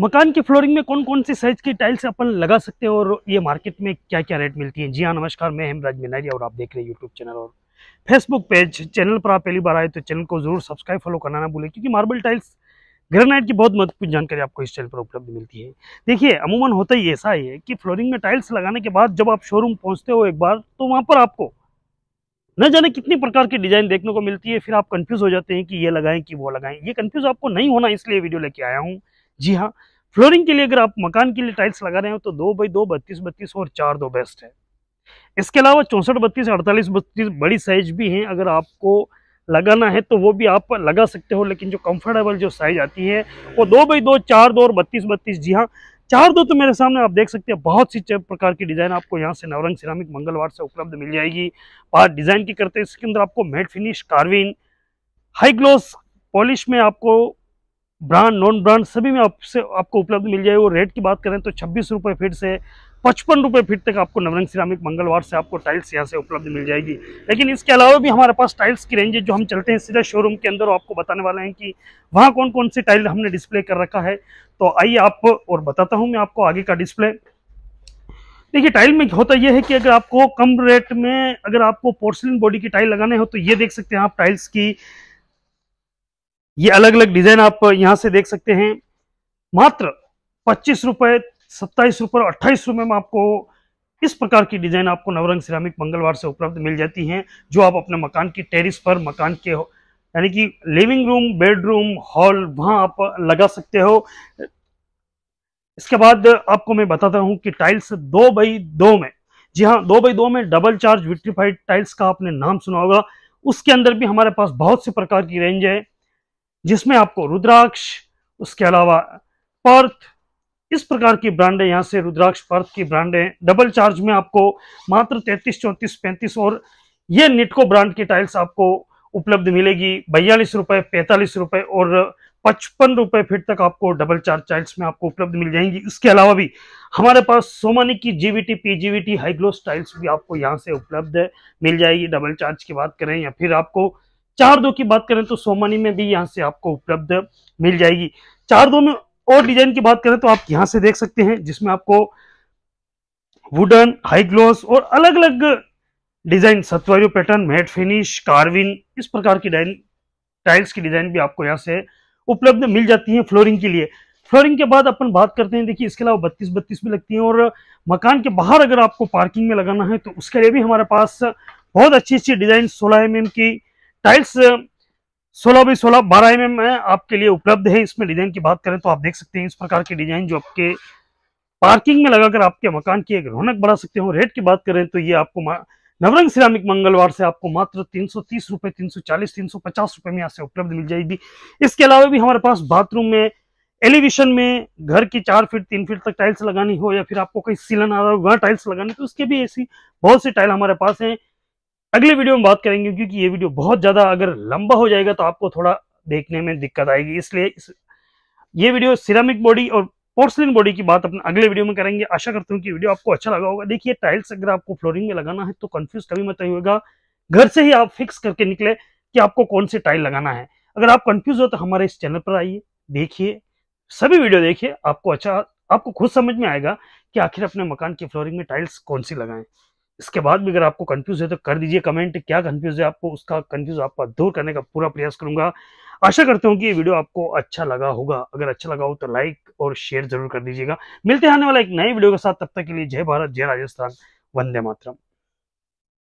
मकान की फ्लोरिंग में कौन कौन सी साइज की टाइल्स अपन लगा सकते हैं और ये मार्केट में क्या क्या रेट मिलती है जी हाँ नमस्कार मैं हेमराज मिनारी और आप देख रहे हैं यूट्यूब चैनल और फेसबुक पेज चैनल पर आप पहली बार आए तो चैनल को जरूर सब्सक्राइब फॉलो करना ना भूलें क्योंकि मार्बल टाइल्स ग्रेनाइट की बहुत महत्वपूर्ण जानकारी आपको इस चैनल पर उपलब्ध मिलती है देखिए अमूमन होता ही ऐसा ही है कि फ्लोरिंग में टाइल्स लगाने के बाद जब आप शोरूम पहुँचते हो एक बार तो वहाँ पर आपको न जाने कितनी प्रकार की डिज़ाइन देखने को मिलती है फिर आप कंफ्यूज हो जाते हैं कि ये लगाएं कि वो लगाएं ये कन्फ्यूज आपको नहीं होना इसलिए वीडियो लेके आया हूँ जी हाँ फ्लोरिंग के लिए अगर आप मकान के लिए टाइल्स लगा रहे हो तो दो बाई दो बत्तीस बत्तीस और चार दो बेस्ट है इसके अलावा चौंसठ बत्तीस अड़तालीस बत्तीस बड़ी साइज भी हैं अगर आपको लगाना है तो वो भी आप लगा सकते हो लेकिन जो कंफर्टेबल जो साइज आती है वो दो बाई दो चार दो और बत्तीस बत्तीस जी हाँ चार दो तो मेरे सामने आप देख सकते हैं बहुत सी प्रकार की डिज़ाइन आपको यहाँ से नवरंग सिरामिक मंगलवार से उपलब्ध मिल जाएगी बाहर डिज़ाइन की करते हैं इसके अंदर आपको matte finish carving high gloss polish में आपको ब्रांड नॉन ब्रांड सभी में आपसे आपको उपलब्ध मिल जाएगी और रेट की बात करें तो छब्बीस रुपये फीट से पचपन रुपये फीट तक आपको नवरंग सिरामिक मंगलवार से आपको टाइल्स यहाँ से उपलब्ध मिल जाएगी लेकिन इसके अलावा भी हमारे पास टाइल्स की रेंज है जो हम चलते हैं सीधा शोरूम के अंदर आपको बताने वाले हैं कि वहाँ कौन कौन सी टाइल हमने डिस्प्ले कर रखा है तो आइए आप और बताता हूँ मैं आपको आगे का डिस्प्ले देखिए टाइल में होता यह है कि अगर आपको कम रेट में अगर आपको पोर्सलिन बॉडी की टाइल लगाने हो तो ये देख सकते हैं आप टाइल्स की ये अलग अलग डिजाइन आप यहाँ से देख सकते हैं मात्र पच्चीस रुपये सत्ताईस रुपये और अट्ठाईस रुपये में आपको इस प्रकार की डिजाइन आपको नवरंग सिरामिक मंगलवार से उपलब्ध मिल जाती हैं जो आप अपने मकान की टेरिस पर मकान के यानी कि लिविंग रूम बेडरूम हॉल वहाँ आप लगा सकते हो इसके बाद आपको मैं बताता हूँ कि टाइल्स दो बाई दो में जी हाँ दो बाई दो में डबल चार्ज विट्रीफाइड टाइल्स का आपने नाम सुना होगा उसके अंदर भी हमारे पास बहुत सी प्रकार की रेंज है जिसमें आपको रुद्राक्ष उसके अलावा पर्थ इस प्रकार की ब्रांडें यहाँ से रुद्राक्ष पर्थ की ब्रांडें डबल चार्ज में आपको मात्र तैतीस चौंतीस पैंतीस और ये निटको ब्रांड की टाइल्स आपको उपलब्ध मिलेगी बयालीस रुपये पैंतालीस रुपये और पचपन रुपये फीट तक आपको डबल चार्ज टाइल्स में आपको उपलब्ध मिल जाएंगी इसके अलावा भी हमारे पास सोमानी की जीवीटी पीजीवीटी हाईग्लोस टाइल्स भी आपको यहाँ से उपलब्ध मिल जाएगी डबल चार्ज की बात करें या फिर आपको चार दो की बात करें तो सोमानी में भी यहाँ से आपको उपलब्ध मिल जाएगी चार दो में और डिजाइन की बात करें तो आप यहाँ से देख सकते हैं जिसमें आपको वुडन हाई ग्लोस और अलग अलग डिजाइन सतवारियों पैटर्न मेट फिनिश कार्विन इस प्रकार की टाइल्स की डिजाइन भी आपको यहाँ से उपलब्ध मिल जाती है फ्लोरिंग के लिए फ्लोरिंग के बाद अपन बात करते हैं देखिए इसके अलावा बत्तीस बत्तीस भी लगती हैं और मकान के बाहर अगर आपको पार्किंग में लगाना है तो उसके लिए भी हमारे पास बहुत अच्छी अच्छी डिजाइन सोलह एम की टाइल्स uh, सोलह बाई सोलह बारह एम mm आपके लिए उपलब्ध है इसमें डिजाइन की बात करें तो आप देख सकते हैं इस प्रकार के डिजाइन जो आपके पार्किंग में लगाकर आपके मकान की एक रौनक बढ़ा सकते हो रेट की बात करें तो ये आपको नवरंग सिरामिक मंगलवार से आपको मात्र तीन सौ तीस रुपए तीन सौ चालीस तीन सौ पचास रुपए में यहाँ से उपलब्ध मिल जाएगी इसके अलावा भी हमारे पास बाथरूम में एलिवेशन में घर की चार फीट तीन फीट तक टाइल्स लगानी हो या फिर आपको कहीं सीलन आ रहा हो वहाँ टाइल्स लगानी तो उसके भी ऐसी बहुत सी टाइल हमारे पास हैं अगले वीडियो में बात करेंगे क्योंकि ये वीडियो बहुत ज़्यादा अगर लंबा हो जाएगा तो आपको थोड़ा देखने में दिक्कत आएगी इसलिए इस ये वीडियो सिरामिक बॉडी और पोर्सलिन बॉडी की बात अपने अगले वीडियो में करेंगे आशा करता हूँ कि वीडियो आपको अच्छा लगा होगा देखिए टाइल्स अगर आपको फ्लोरिंग में लगाना है तो कन्फ्यूज कभी मत होगा घर से ही आप फिक्स करके निकले कि आपको कौन सी टाइल लगाना है अगर आप कन्फ्यूज हो तो हमारे इस चैनल पर आइए देखिए सभी वीडियो देखिए आपको अच्छा आपको खुद समझ में आएगा कि आखिर अपने मकान की फ्लोरिंग में टाइल्स कौन सी लगाएं इसके बाद भी अगर आपको कंफ्यूज है तो कर दीजिए कमेंट क्या कंफ्यूज है आपको उसका कंफ्यूज आपका दूर करने का पूरा प्रयास करूंगा आशा करता हूं कि ये वीडियो आपको अच्छा लगा होगा अगर अच्छा लगा हो तो लाइक और शेयर जरूर कर दीजिएगा मिलते आने वाला एक नए वीडियो के साथ तब तक के लिए जय भारत जय राजस्थान वंदे मातरम